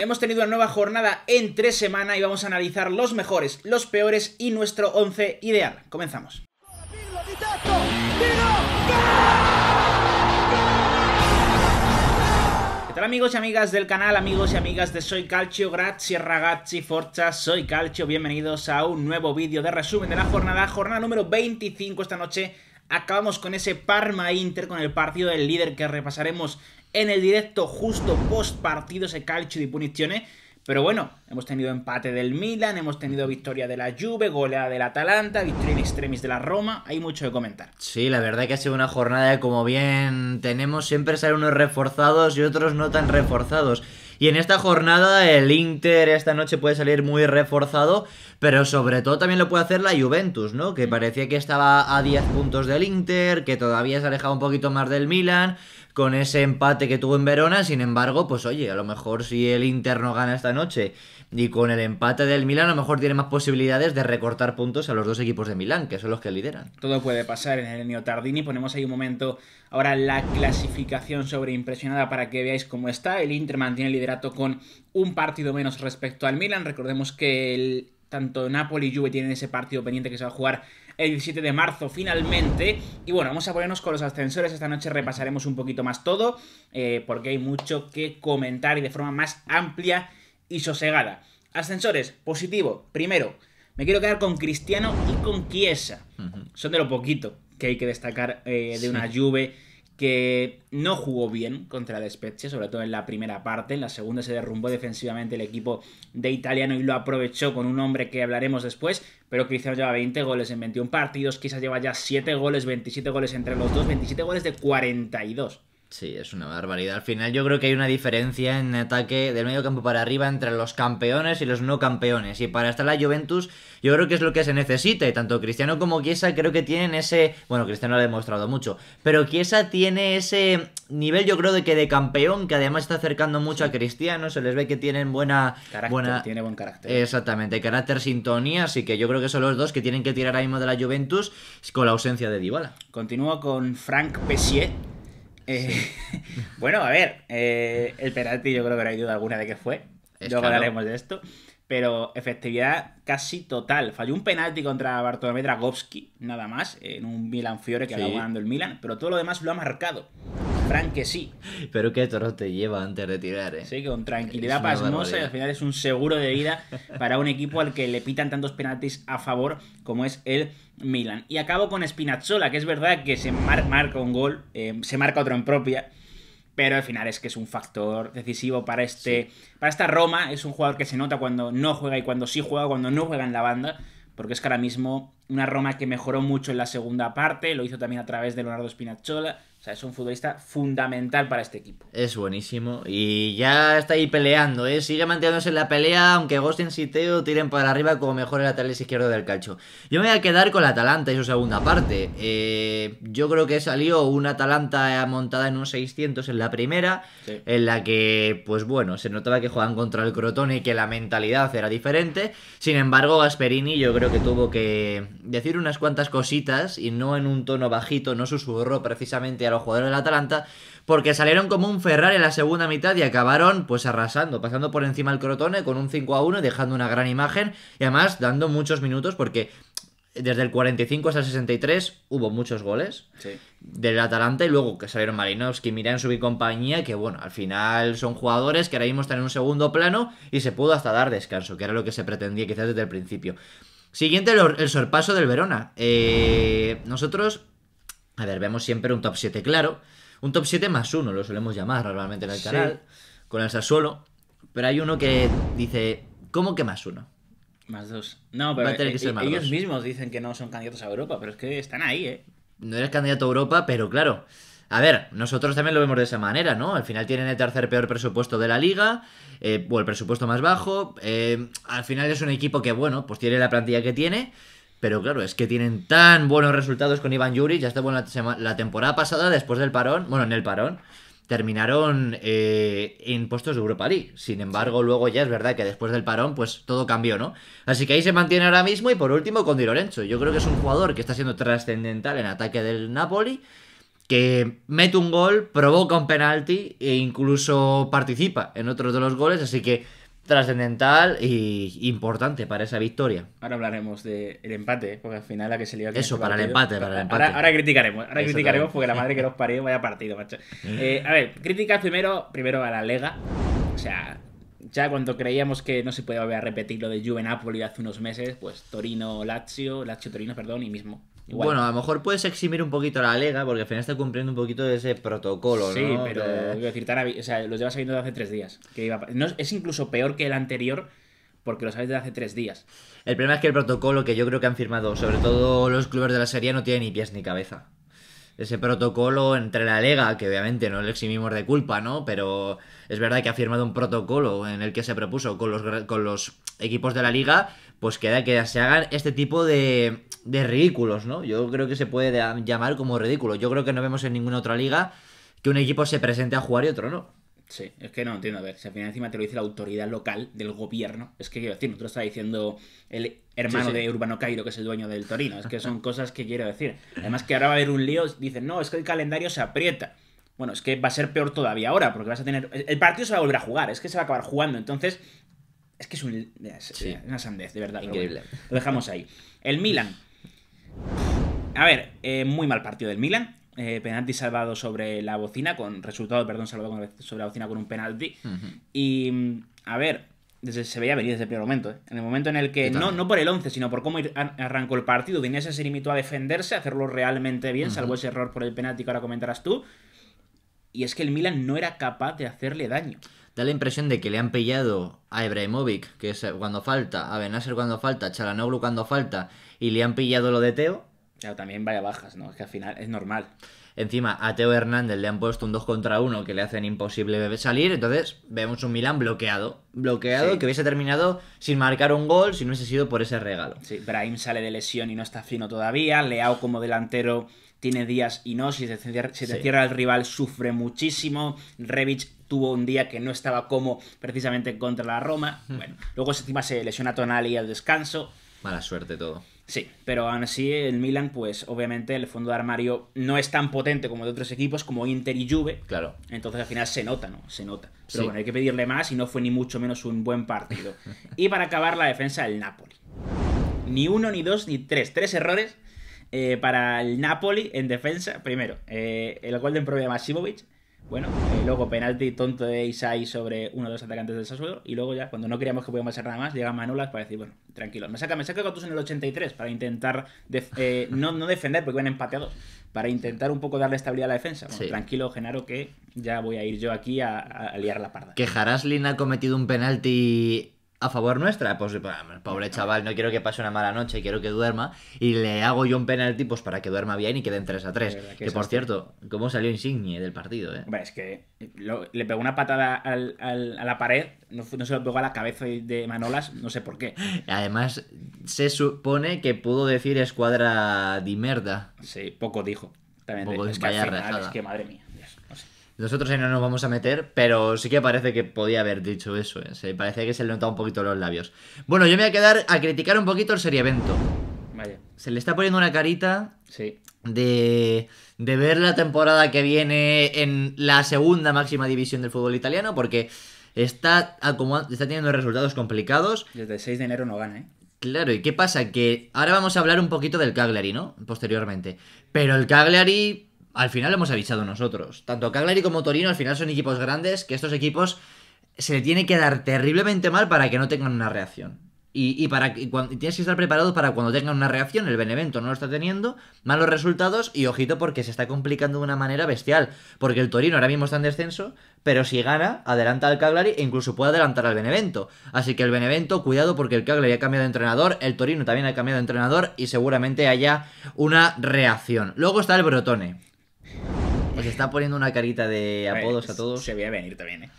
Hemos tenido una nueva jornada entre semana y vamos a analizar los mejores, los peores y nuestro 11 ideal. Comenzamos. ¿Qué tal amigos y amigas del canal, amigos y amigas de Soy Calcio? Grazie ragazzi, forza, Soy Calcio. Bienvenidos a un nuevo vídeo de resumen de la jornada, jornada número 25 esta noche acabamos con ese Parma Inter, con el partido del líder que repasaremos en el directo justo post partido se calcio de puniciones. Pero bueno, hemos tenido empate del Milan, hemos tenido victoria de la Juve, goleada del Atalanta, victoria en extremis de la Roma, hay mucho que comentar. Sí, la verdad que ha sido una jornada como bien tenemos, siempre salen unos reforzados y otros no tan reforzados. Y en esta jornada el Inter esta noche puede salir muy reforzado, pero sobre todo también lo puede hacer la Juventus, ¿no? Que parecía que estaba a 10 puntos del Inter, que todavía se alejaba un poquito más del Milan, con ese empate que tuvo en Verona, sin embargo, pues oye, a lo mejor si el Inter no gana esta noche y con el empate del Milan a lo mejor tiene más posibilidades de recortar puntos a los dos equipos de Milán, que son los que lideran. Todo puede pasar en el Tardini. Ponemos ahí un momento ahora la clasificación sobreimpresionada para que veáis cómo está. El Inter mantiene el liderato con un partido menos respecto al Milan. Recordemos que el tanto Napoli y Juve tienen ese partido pendiente que se va a jugar el 17 de marzo finalmente. Y bueno, vamos a ponernos con los ascensores. Esta noche repasaremos un poquito más todo, eh, porque hay mucho que comentar y de forma más amplia y sosegada. Ascensores, positivo, primero. Me quiero quedar con Cristiano y con Chiesa. Son de lo poquito que hay que destacar eh, de una lluvia que no jugó bien contra el Spezia, sobre todo en la primera parte. En la segunda se derrumbó defensivamente el equipo de italiano y lo aprovechó con un hombre que hablaremos después. Pero Cristiano lleva 20 goles en 21 partidos, quizás lleva ya 7 goles, 27 goles entre los dos, 27 goles de 42. Sí, es una barbaridad. Al final yo creo que hay una diferencia en ataque del medio campo para arriba entre los campeones y los no campeones. Y para estar la Juventus yo creo que es lo que se necesita. tanto Cristiano como Chiesa creo que tienen ese... Bueno, Cristiano lo ha demostrado mucho. Pero Chiesa tiene ese nivel yo creo de que de campeón, que además está acercando mucho a Cristiano. Se les ve que tienen buena... Carácter, buena... tiene buen carácter. Exactamente, carácter, sintonía. Así que yo creo que son los dos que tienen que tirar ahí mismo de la Juventus con la ausencia de Dybala. Continúa con Frank Pessier eh, bueno, a ver, eh, el penalti yo creo que no hay duda alguna de que fue. Luego hablaremos de esto. Pero efectividad casi total. Falló un penalti contra Bartolomé Dragowski, nada más, en un Milan Fiore que sí. ganando el Milan, pero todo lo demás lo ha marcado que sí. Pero qué toro te lleva antes de tirar, ¿eh? Sí, con tranquilidad pasmosa y al final es un seguro de vida para un equipo al que le pitan tantos penaltis a favor como es el Milan. Y acabo con Spinazzola, que es verdad que se marca un gol, eh, se marca otro en propia pero al final es que es un factor decisivo para este para esta Roma es un jugador que se nota cuando no juega y cuando sí juega cuando no juega en la banda porque es que ahora mismo una Roma que mejoró mucho en la segunda parte, lo hizo también a través de Leonardo Spinazzola. O sea, es un futbolista fundamental para este equipo. Es buenísimo. Y ya está ahí peleando, ¿eh? Sigue manteniéndose en la pelea, aunque Gostin Siteo tiren para arriba como mejor el lateral izquierdo del calcho. Yo me voy a quedar con la Atalanta y su segunda parte. Eh, yo creo que salió una Atalanta montada en un 600 en la primera, en la que, pues bueno, se notaba que jugaban contra el Crotone y que la mentalidad era diferente. Sin embargo, Gasperini yo creo que tuvo que decir unas cuantas cositas y no en un tono bajito, no susurró precisamente a los jugadores del Atalanta, porque salieron como un Ferrari en la segunda mitad y acabaron pues arrasando, pasando por encima del Crotone con un 5 a 1 dejando una gran imagen y además dando muchos minutos porque desde el 45 hasta el 63 hubo muchos goles del Atalanta y luego que salieron Marinovski, Miran, su compañía, que bueno, al final son jugadores que ahora mismo están en un segundo plano y se pudo hasta dar descanso, que era lo que se pretendía quizás desde el principio. Siguiente, el, sorpaso del Verona. Eh, nosotros, a ver, vemos siempre un top 7 claro. Un top 7 más uno, lo solemos llamar normalmente en el canal, con el Sassuolo. Pero hay uno que dice, ¿cómo que más uno? Más dos. No, pero eh, ellos mismos dicen que no son candidatos a Europa, pero es que están ahí, ¿eh? No eres candidato a Europa, pero claro, a ver, nosotros también lo vemos de esa manera, ¿no? Al final tienen el tercer peor presupuesto de la liga, eh, o el presupuesto más bajo. Eh, al final es un equipo que, bueno, pues tiene la plantilla que tiene. Pero claro, es que tienen tan buenos resultados con Iván Yuri. Ya está bueno la, temporada pasada, después del parón, bueno, en el parón, terminaron eh, en puestos de Europa League. Sin embargo, luego ya es verdad que después del parón, pues todo cambió, ¿no? Así que ahí se mantiene ahora mismo. Y por último, con Di Lorenzo. Yo creo que es un jugador que está siendo trascendental en ataque del Napoli que mete un gol, provoca un penalti e incluso participa en otros de los goles, así que trascendental y importante para esa victoria. Ahora hablaremos del empate, porque al final la que se a Eso, este para el empate, para el empate. Ahora, criticaremos, ahora criticaremos porque la madre que nos parió vaya partido, macho. Eh, a ver, crítica primero, primero a la Lega. O sea, ya cuando creíamos que no se podía volver a repetir lo de Juve Napoli hace unos meses, pues Torino, Lazio, Lazio Torino, perdón, y mismo bueno, a lo mejor puedes eximir un poquito a la lega, porque al final está cumpliendo un poquito de ese protocolo, ¿no? Sí, pero decir, o sea, los llevas sabiendo desde hace tres días. es incluso peor que el anterior, porque lo sabes desde hace tres días. El problema es que el protocolo que yo creo que han firmado, sobre todo los clubes de la serie, no tiene ni pies ni cabeza. Ese protocolo entre la Lega, que obviamente no le eximimos de culpa, ¿no? Pero es verdad que ha firmado un protocolo en el que se propuso con los, con los equipos de la Liga pues queda que se hagan este tipo de, ridículos, ¿no? Yo creo que se puede llamar como ridículo. Yo creo que no vemos en ninguna otra liga que un equipo se presente a jugar y otro no. Sí, es que no entiendo. A ver, si al final encima te lo dice la autoridad local del gobierno, es que quiero decir, nosotros está diciendo el hermano de Urbano Cairo, que es el dueño del Torino. Es que son cosas que quiero decir. Además, que ahora va a haber un lío, dicen, no, es que el calendario se aprieta. Bueno, es que va a ser peor todavía ahora, porque vas a tener. El partido se va a volver a jugar, es que se va a acabar jugando. Entonces, es que es, un, eh, una sandez, de verdad. Increíble. lo dejamos ahí. El Milan. A ver, eh, muy mal partido del Milan. Eh, penalti salvado sobre la bocina, con resultado, perdón, salvado sobre la bocina con un penalti. Y, mm, a ver, desde, se veía venir desde el primer momento. En el momento en el que, no, no por el 11, sino por cómo arrancó el partido, Dinese se limitó a defenderse, a hacerlo realmente bien, salvo ese error por el penalti que ahora comentarás tú. Y es que el Milan no era capaz de hacerle daño da la impresión de que le han pillado a Ibrahimovic, que es cuando falta, a Benasser cuando falta, a Chalanoglu cuando falta, y le han pillado lo de Teo. Claro, también vaya bajas, ¿no? Es que al final es normal. Encima, a Teo Hernández le han puesto un 2 contra 1 que le hacen imposible salir. Entonces, vemos un Milan bloqueado. Bloqueado que hubiese terminado sin marcar un gol si no hubiese sido por ese regalo. Sí, Brahim sale de lesión y no está fino todavía. Leao como delantero tiene días y no. Si se, cierra, el rival, sufre muchísimo. Revich tuvo un día que no estaba como precisamente contra la Roma. Bueno, luego encima se lesiona Tonali al descanso. Mala suerte todo. Sí, pero aún así el Milan, pues obviamente el fondo de armario no es tan potente como de otros equipos, como Inter y Juve. Claro. Entonces al final se nota, ¿no? Se nota. Pero bueno, hay que pedirle más y no fue ni mucho menos un buen partido. y para acabar la defensa del Napoli. Ni uno, ni dos, ni tres. Tres errores eh, para el Napoli en defensa. Primero, eh, el gol de Pro de Masimovic bueno, eh, luego penalti tonto de Isai sobre uno de los atacantes del Sassuolo. Y luego ya, cuando no queríamos que pudiéramos hacer nada más, llega Manolas para decir, bueno, tranquilo. Me saca, me saca en el 83 para intentar eh, no, defender porque van empateados. Para intentar un poco darle estabilidad a la defensa. Bueno, Tranquilo, Genaro, que ya voy a ir yo aquí a, a liar la parda. Que Haraslin ha cometido un penalti a favor nuestra. Pues, pues pobre chaval, no quiero que pase una mala noche, quiero que duerma. Y le hago yo un penalti pues, para que duerma bien y queden 3 a 3. Que, por cierto, ¿cómo salió Insigne del partido? Eh? es que le pegó una patada al, a la pared, no, se lo pegó a la cabeza de Manolas, no sé por qué. Además, se supone que pudo decir escuadra de merda. Sí, poco dijo. También poco es, es que madre mía. Nosotros ahí no nos vamos a meter, pero sí que parece que podía haber dicho eso. ¿eh? Se parece que se le notaba un poquito los labios. Bueno, yo me voy a quedar a criticar un poquito el serievento. Vaya. Se le está poniendo una carita. De, de ver la temporada que viene en la segunda máxima división del fútbol italiano, porque está, está teniendo resultados complicados. Desde 6 de enero no gana, ¿eh? Claro, ¿y qué pasa? Que ahora vamos a hablar un poquito del Cagliari, ¿no? Posteriormente. Pero el Cagliari al final lo hemos avisado nosotros. Tanto Cagliari como Torino al final son equipos grandes que estos equipos se le tiene que dar terriblemente mal para que no tengan una reacción. Y, para que tienes que estar preparado para cuando tengan una reacción. El Benevento no lo está teniendo, malos resultados y ojito porque se está complicando de una manera bestial. Porque el Torino ahora mismo está en descenso, pero si gana, adelanta al Cagliari e incluso puede adelantar al Benevento. Así que el Benevento, cuidado porque el Cagliari ha cambiado de entrenador, el Torino también ha cambiado de entrenador y seguramente haya una reacción. Luego está el Brotone se está poniendo una carita de apodos a, todos. Se veía venir también, ¿eh?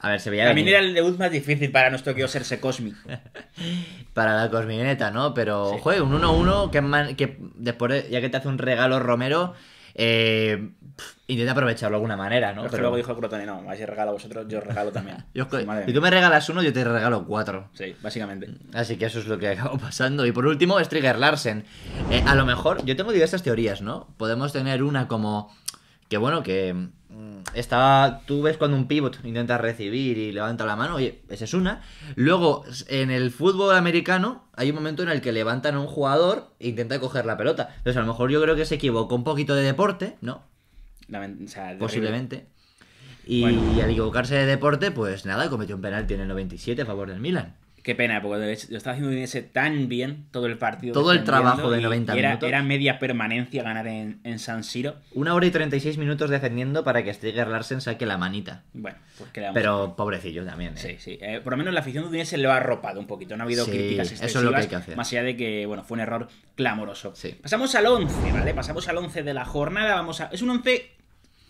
A ver, se veía También venir. era el debut más difícil para nuestro tío serse Cosmic. para la cosmineta, ¿no? Pero, joder, un 1-1 que, que después, ya que te hace un regalo Romero, eh, intenta aprovecharlo de alguna manera, ¿no? Pero, luego dijo Crotone, no, vais a regalar a vosotros, yo regalo también. y tú me regalas uno, yo te regalo cuatro. Sí, básicamente. Mm, así que eso es lo que acabó pasando. Y por último, Strigger Larsen. Eh, a lo mejor, yo tengo diversas teorías, ¿no? Podemos tener una como que, bueno, que Mm, estaba, tú ves cuando un pivot intenta recibir y levanta la mano, oye, esa es una. Luego, en el fútbol americano, hay un momento en el que levantan a un jugador e intenta coger la pelota. Entonces, a lo mejor yo creo que se equivocó un poquito de deporte, ¿no? Posiblemente. Y, al equivocarse de deporte, pues nada, cometió un penal, tiene el 97 a favor del Milan. Qué pena, porque lo estaba haciendo Udinese tan bien todo el partido. Todo el trabajo de 90 minutos. Era media permanencia ganar en, San Siro. Una hora y 36 minutos defendiendo para que Stiger Larsen saque la manita. Bueno, pues Pero pobrecillo también. ¿eh? Sí, sí. Eh, por lo menos la afición de Udinese lo ha arropado un poquito. No ha habido críticas Eso es lo que hay que hacer. Más allá de que, bueno, fue un error clamoroso. Sí. Pasamos al 11, ¿vale? Pasamos al 11 de la jornada. Vamos a... Es un 11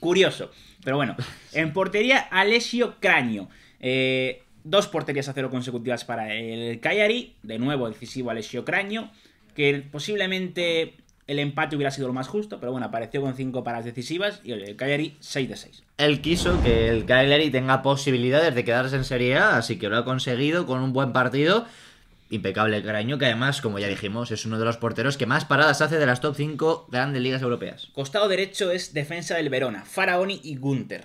curioso. Pero bueno, en portería, Alessio Craño. Eh, Dos porterías a cero consecutivas para el Cagliari. De nuevo, decisivo Alessio Craño. Que posiblemente el empate hubiera sido lo más justo, pero bueno, apareció con cinco paradas decisivas y el Cagliari 6 de 6. Él quiso que el Cagliari tenga posibilidades de quedarse en Serie A, así que lo ha conseguido con un buen partido. Impecable Craño, que además, como ya dijimos, es uno de los porteros que más paradas hace de las top 5 grandes ligas europeas. Costado derecho es defensa del Verona, Faraoni y Gunter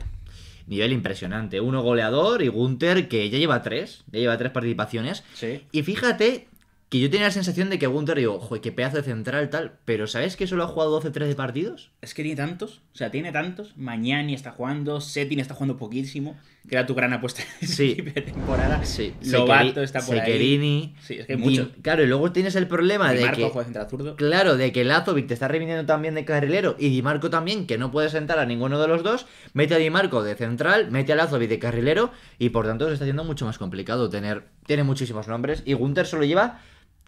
nivel impresionante. Uno goleador y Gunther, que ya lleva tres, ya lleva tres participaciones. Y fíjate que yo tenía la sensación de que Gunter, digo, joder, qué pedazo de central tal, pero ¿sabes que solo ha jugado 12 13 partidos? Es que tiene tantos, o sea, tiene tantos. Mañani está jugando, Setin está jugando poquísimo que era tu gran apuesta sí. de temporada. Sí. Lobato está por Sequerini, ahí. Sí, es que hay mucho. claro, y luego tienes el problema Di de Marco, que... de central zurdo. Claro, de que Lazovic te está reviniendo también de carrilero y Di Marco también, que no puede sentar a ninguno de los dos. Mete a Di Marco de central, mete a Lazovic de carrilero y por tanto se está haciendo mucho más complicado tener... Tiene muchísimos nombres y Gunter solo lleva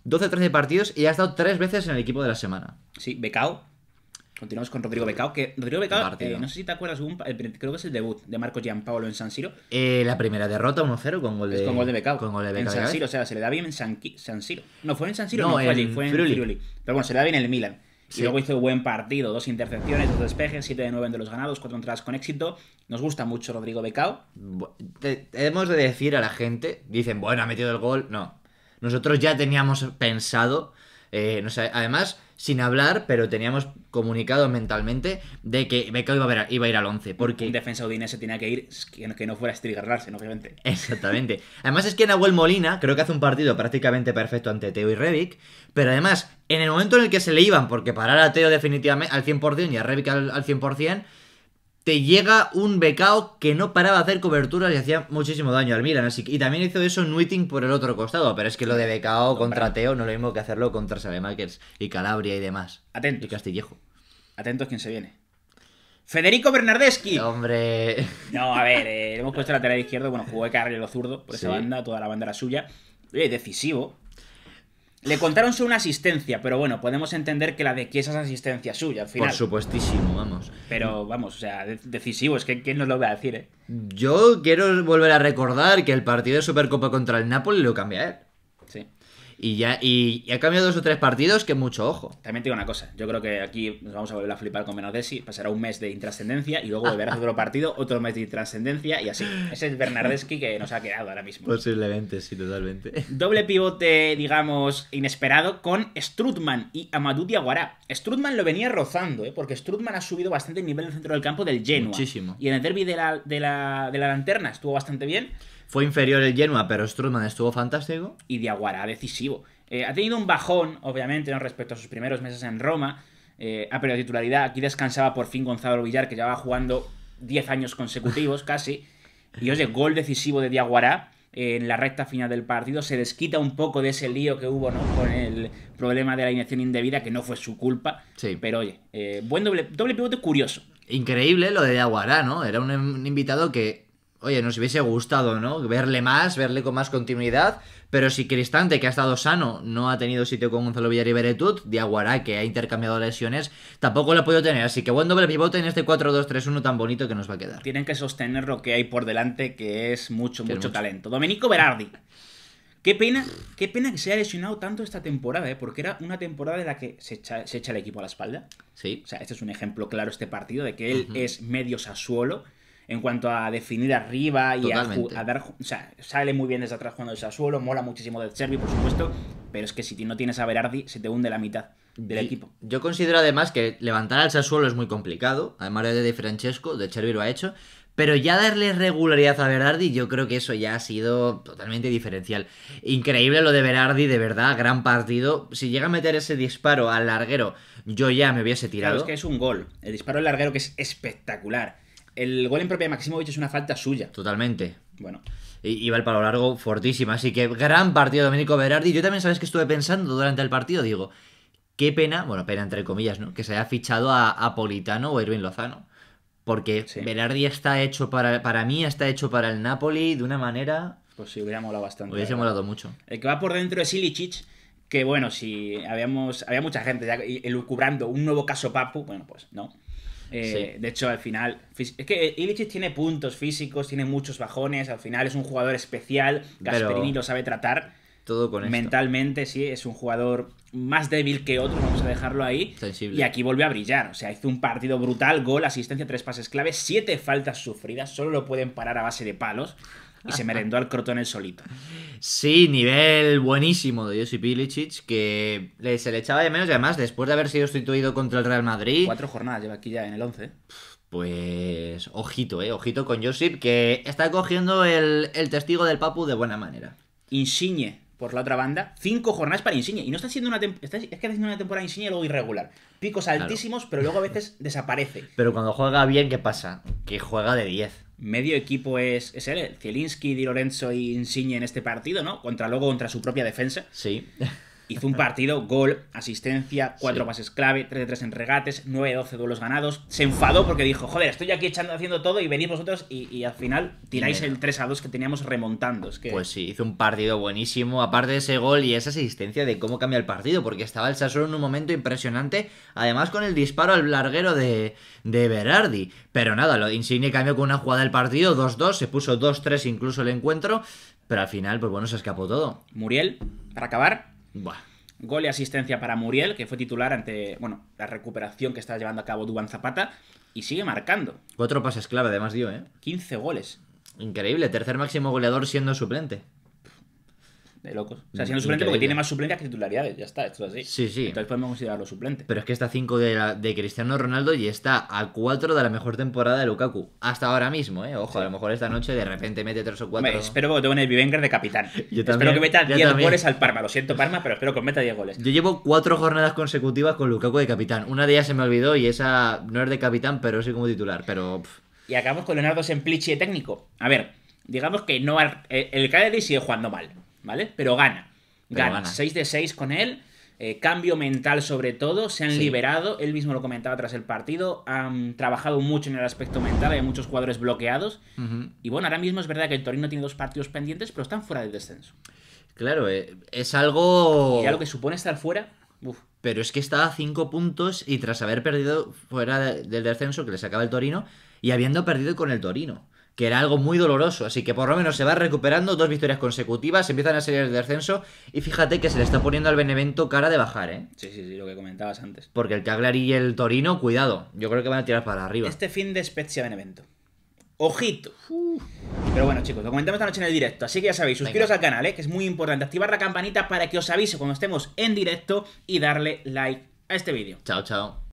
12-13 partidos y ha estado tres veces en el equipo de la semana. Sí, Becao Continuamos con Rodrigo Becao, que Rodrigo Becao, eh, no sé si te acuerdas, creo que es el debut de Marcos Giampaolo en San Siro. Eh, la primera derrota 1-0 con gol eh, de, con gol de Becao. Con gol de Becao. En San Siro, o sea, se le da bien en San, Siro. No, fue en San Siro, no, fue allí, fue en Friuli. Pero bueno, se le da bien en el Milan. Y luego hizo buen partido, dos intercepciones, dos despejes, 7 de 9 de los ganados, cuatro entradas con éxito. Nos gusta mucho Rodrigo Becao. hemos de decir a la gente, dicen, bueno, ha metido el gol. No, nosotros ya teníamos pensado eh, no sé, además, sin hablar, pero teníamos comunicado mentalmente de que Beca iba a, ir al 11. Porque... Un defensa se tenía que ir que no fuera a estrigarlarse, obviamente. Exactamente. Además es que Nahuel Molina creo que hace un partido prácticamente perfecto ante Teo y Revic, pero además, en el momento en el que se le iban, porque parar a Teo definitivamente al 100% y a Revic al, al 100%, te llega un becao que no paraba de hacer coberturas y hacía muchísimo daño al Milan. y también hizo eso Nuiting por el otro costado. Pero es que lo de becao contra Teo no es lo mismo que hacerlo contra Salemakers y Calabria y demás. Atentos. Y Castillejo. Atentos quien se viene. Federico Bernardeschi. Hombre. No, a ver, eh, le hemos puesto la lateral izquierdo. Bueno, jugó de lo zurdo por esa banda, toda la banda suya. Oye, decisivo. Le contaron su una asistencia, pero bueno, podemos entender que la de que es asistencia suya al final. Por supuestísimo, vamos. Pero vamos, o sea, decisivo, es que quién nos lo va a decir, ¿eh? Yo quiero volver a recordar que el partido de Supercopa contra el Napoli lo cambia él. Y ya y, ha cambiado dos o tres partidos, que mucho ojo. También te digo una cosa, yo creo que aquí nos vamos a volver a flipar con Menodesi. pasará un mes de intrascendencia y luego volverá a otro partido, otro mes de intrascendencia y así. Ese es Bernardeschi que nos ha quedado ahora mismo. Posiblemente, sí, totalmente. Doble pivote, digamos, inesperado con Strutman y Amadou Diaguara. Strutman lo venía rozando, ¿eh? porque Strutman ha subido bastante el nivel en el centro del campo del Genoa. Muchísimo. Y en el derby de la, de la lanterna estuvo bastante bien. Fue inferior el Genoa, pero Strutman estuvo fantástico. Y Diaguara, decisivo. Eh, ha tenido un bajón, obviamente, ¿no? respecto a sus primeros meses en Roma. Eh, ha perdido titularidad. Aquí descansaba por fin Gonzalo Villar, que llevaba jugando 10 años consecutivos casi. Y oye, gol decisivo de Diaguará eh, en la recta final del partido. Se desquita un poco de ese lío que hubo, ¿no? Con el problema de la inyección indebida, que no fue su culpa. Sí. Pero oye, buen doble, doble pivote curioso. Increíble lo de Diaguará, ¿no? Era un invitado que oye, nos hubiese gustado, ¿no? Verle más, verle con más continuidad. Pero si Cristante, que ha estado sano, no ha tenido sitio con Gonzalo Villar y Beretut, Diaguara, que ha intercambiado lesiones, tampoco lo ha podido tener. Así que buen doble pivote en este 4-2-3-1 tan bonito que nos va a quedar. Tienen que sostener lo que hay por delante, que es mucho, mucho, talento. Domenico Berardi. Qué pena, qué pena que se haya lesionado tanto esta temporada, ¿eh? porque era una temporada en la que se echa, el equipo a la espalda. Sí. O sea, este es un ejemplo claro, este partido, de que él es medio sasuolo en cuanto a definir arriba y a, O sea, sale muy bien desde atrás jugando es a mola muchísimo del Servi, por supuesto, pero es que si no tienes a Berardi, se te hunde la mitad del equipo. Yo considero además que levantar al Sassuolo es muy complicado, además de Francesco, de Chervi lo ha hecho, pero ya darle regularidad a Berardi, yo creo que eso ya ha sido totalmente diferencial. Increíble lo de Berardi, de verdad, gran partido. Si llega a meter ese disparo al larguero, yo ya me hubiese tirado. es que es un gol. El disparo al larguero que es espectacular. El gol en propia de Maximovic es una falta suya. Totalmente. Bueno. Iba el palo largo fortísima. Así que gran partido Domenico Berardi. Yo también sabes que estuve pensando durante el partido, digo, qué pena, bueno, pena entre comillas, ¿no? Que se haya fichado a Apolitano o Irving Lozano. Porque Berardi está hecho para, para mí, está hecho para el Napoli de una manera... Pues sí, hubiera molado bastante. Hubiese molado mucho. El que va por dentro es Ilicic, que bueno, si habíamos, había mucha gente ya elucubrando un nuevo caso Papu, bueno, pues no. Eh, de hecho, al final, es que eh, Ilicic tiene puntos físicos, tiene muchos bajones, al final es un jugador especial, Gasperini lo sabe tratar. Todo con Mentalmente, sí, es un jugador más débil que otro, vamos a dejarlo ahí. Y aquí volvió a brillar. O sea, hizo un partido brutal, gol, asistencia, tres pases clave, siete faltas sufridas, solo lo pueden parar a base de palos y se merendó al Crotón el solito. Sí, nivel buenísimo de Josip Iličić, que se le echaba de menos y además después de haber sido sustituido contra el Real Madrid... Cuatro jornadas lleva aquí ya en el 11. ¿eh? Pues ojito, eh, ojito con Josip, que está cogiendo el, testigo del Papu de buena manera. Insigne, por la otra banda, cinco jornadas para Insigne. Y no está haciendo una temporada... es que está haciendo una temporada Insigne luego irregular. Picos altísimos, pero luego a veces desaparece. Pero cuando juega bien, ¿qué pasa? Que juega de 10 medio equipo es, es él, Zielinski, Di Lorenzo y Insigne en este partido, ¿no? Contra luego contra su propia defensa. Sí. Hizo un partido, gol, asistencia, cuatro pases clave, 3 de 3 en regates, 9 de 12 duelos ganados. Se enfadó porque dijo, joder, estoy aquí echando, haciendo todo y venís vosotros y, al final tiráis el 3 a 2 que teníamos remontando. Es que... Pues sí, hizo un partido buenísimo. Aparte de ese gol y esa asistencia de cómo cambia el partido, porque estaba el Sassuolo en un momento impresionante, además con el disparo al larguero de, de Berardi. Pero nada, lo Insigne cambió con una jugada del partido, 2-2, se puso 2-3 incluso el encuentro, pero al final, pues bueno, se escapó todo. Muriel, para acabar, Buah. Gol y asistencia para Muriel, que fue titular ante bueno, la recuperación que está llevando a cabo Duban Zapata. Y sigue marcando. Cuatro pases clave, además dio, ¿eh? 15 goles. Increíble, tercer máximo goleador siendo suplente de locos. O sea, siendo suplente porque tiene más suplentes que titularidades, ya está, esto es así. Sí, sí. Entonces podemos considerarlo suplente. Pero es que está 5 de, de Cristiano Ronaldo y está a 4 de la mejor temporada de Lukaku. Hasta ahora mismo, ¿eh? Ojo, a lo mejor esta noche de repente mete 3 o 4. Espero que te el Vivenger de capitán. Yo también, espero que meta 10 goles al Parma. Lo siento, Parma, pero espero que meta 10 goles. Yo llevo 4 jornadas consecutivas con Lukaku de capitán. Una de ellas se me olvidó y esa no es de capitán, pero sí como titular. Pero. Y acabamos con Leonardo Semplici de técnico. A ver, digamos que no eh, el Cádiz sigue jugando mal. ¿vale? Pero gana. gana. 6 de 6 con él. Eh, cambio mental sobre todo, se han liberado, él mismo lo comentaba tras el partido, han trabajado mucho en el aspecto mental, hay muchos jugadores bloqueados. Y bueno, ahora mismo es verdad que el Torino tiene dos partidos pendientes, pero están fuera del descenso. Claro, eh, es algo... Ya algo que supone estar fuera. Pero es que estaba a 5 puntos y tras haber perdido fuera del descenso que le sacaba el Torino y habiendo perdido con el Torino que era algo muy doloroso. Así que por lo menos se va recuperando dos victorias consecutivas, empiezan a series de descenso y fíjate que se le está poniendo al Benevento cara de bajar, ¿eh? Sí, sí, sí, lo que comentabas antes. Porque el Cagliari y el Torino, cuidado, yo creo que van a tirar para arriba. Este fin de Spezia Benevento. Ojito. Pero bueno, chicos, lo comentamos esta noche en el directo. Así que ya sabéis, suscribiros al canal, ¿eh? que es muy importante. Activar la campanita para que os avise cuando estemos en directo y darle like a este vídeo. Chao, chao.